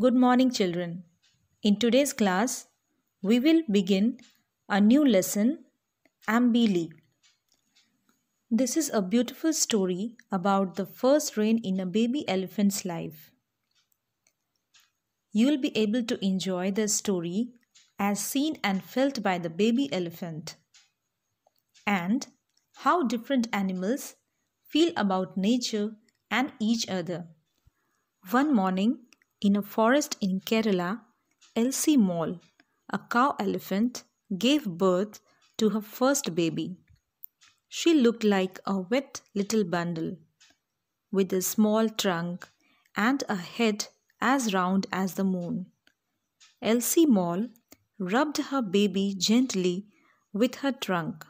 Good morning, children. In today's class, we will begin a new lesson, Ambili. This is a beautiful story about the first rain in a baby elephant's life. You'll be able to enjoy the story as seen and felt by the baby elephant and how different animals feel about nature and each other. One morning, in a forest in Kerala, Elsie Moll, a cow elephant, gave birth to her first baby. She looked like a wet little bundle, with a small trunk and a head as round as the moon. Elsie Moll rubbed her baby gently with her trunk,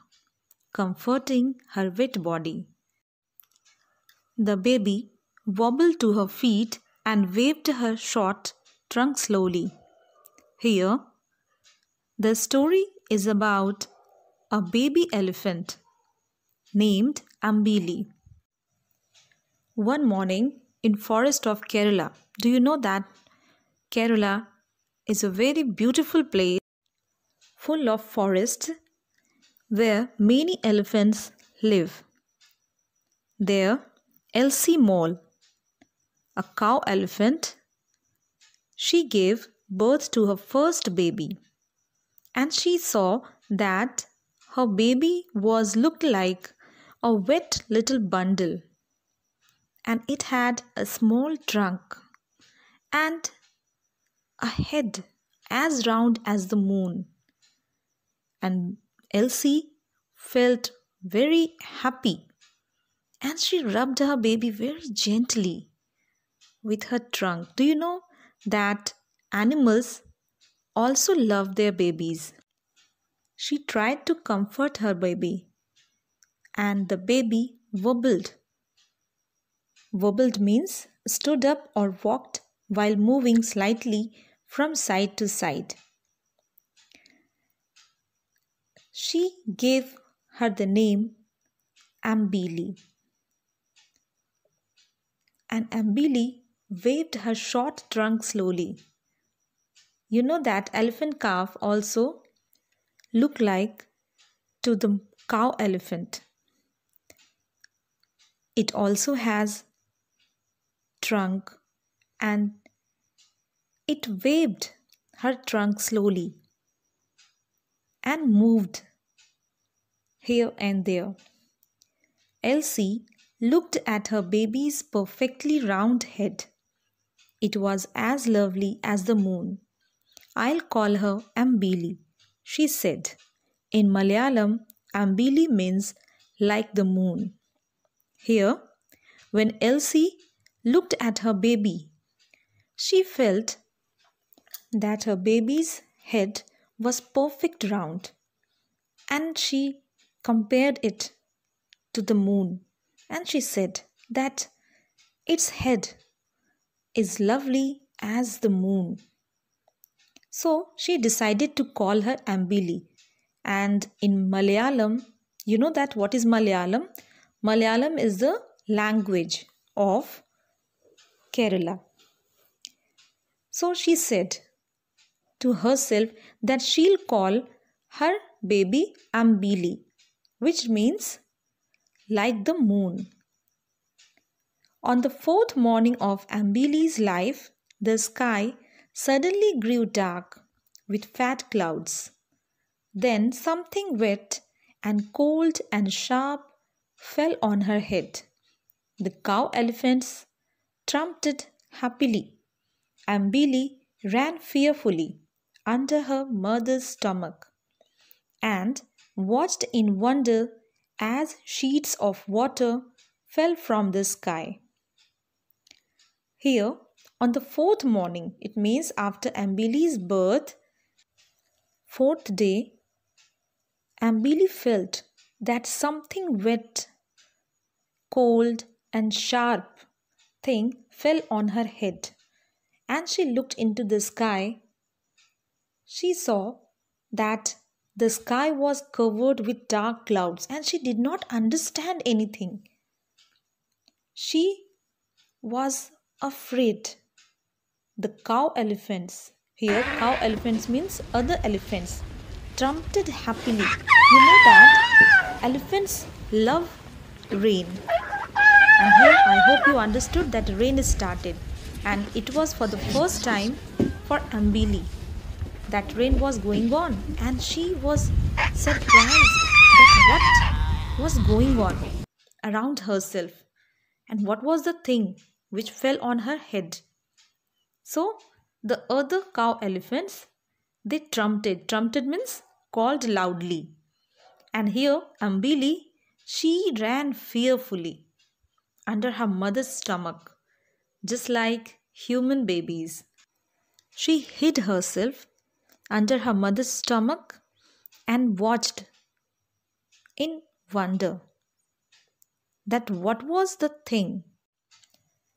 comforting her wet body. The baby wobbled to her feet and waved her short trunk slowly. Here, the story is about a baby elephant named Ambili. One morning in forest of Kerala, do you know that Kerala is a very beautiful place full of forests where many elephants live. There, Elsie Mole, a cow elephant, she gave birth to her first baby. And she saw that her baby was looked like a wet little bundle and it had a small trunk and a head as round as the moon. And Elsie felt very happy and she rubbed her baby very gently with her trunk. Do you know that animals also love their babies? She tried to comfort her baby, and the baby wobbled. Wobbled means stood up or walked while moving slightly from side to side. She gave her the name Ambili. And Ambili waved her short trunk slowly. You know that elephant calf also look like to the cow elephant. It also has trunk and it waved her trunk slowly and moved here and there. Elsie looked at her baby's perfectly round head. It was as lovely as the moon. I'll call her Ambili, she said. In Malayalam, Ambili means like the moon. Here, when Elsie looked at her baby, she felt that her baby's head was perfect round and she compared it to the moon and she said that its head is lovely as the moon. So she decided to call her Ambili. And in Malayalam, you know that what is Malayalam? Malayalam is the language of Kerala. So she said to herself that she'll call her baby Ambili, which means like the moon. On the fourth morning of Ambili's life, the sky suddenly grew dark with fat clouds. Then something wet and cold and sharp fell on her head. The cow elephants trumpeted happily. Ambili ran fearfully under her mother's stomach and watched in wonder as sheets of water fell from the sky. Here, on the fourth morning, it means after Ambili's birth, fourth day, Ambili felt that something wet, cold, and sharp thing fell on her head. And she looked into the sky. She saw that the sky was covered with dark clouds and she did not understand anything. She was afraid. The cow elephants, here cow elephants means other elephants, trumpeted happily. You know that elephants love rain. And here I hope you understood that rain started. And it was for the first time for Ambili. That rain was going on and she was surprised that what was going on around herself. And what was the thing which fell on her head. So the other cow elephants, they trumpeted. Trumpeted means called loudly. And here Ambili, she ran fearfully under her mother's stomach, just like human babies. She hid herself under her mother's stomach and watched in wonder that what was the thing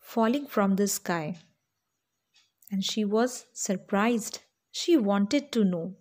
falling from the sky. And she was surprised. She wanted to know.